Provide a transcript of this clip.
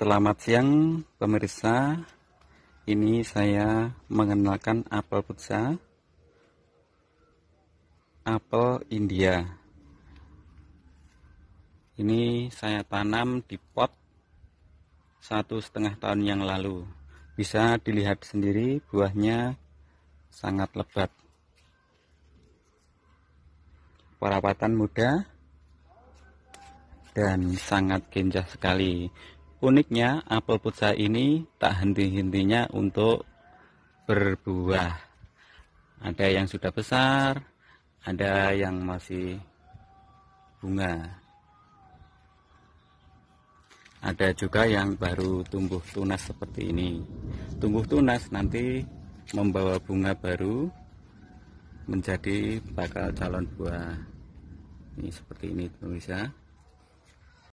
Selamat siang pemirsa. Ini saya mengenalkan apel putsa. Apel India. Ini saya tanam di pot satu setengah tahun yang lalu. Bisa dilihat sendiri buahnya sangat lebat. Perawatan mudah dan sangat genjah sekali. Uniknya, apel putsa ini tak henti-hentinya untuk berbuah. Ada yang sudah besar, ada yang masih bunga. Ada juga yang baru tumbuh tunas seperti ini. Tumbuh tunas nanti membawa bunga baru menjadi bakal calon buah. Ini seperti ini pemirsa.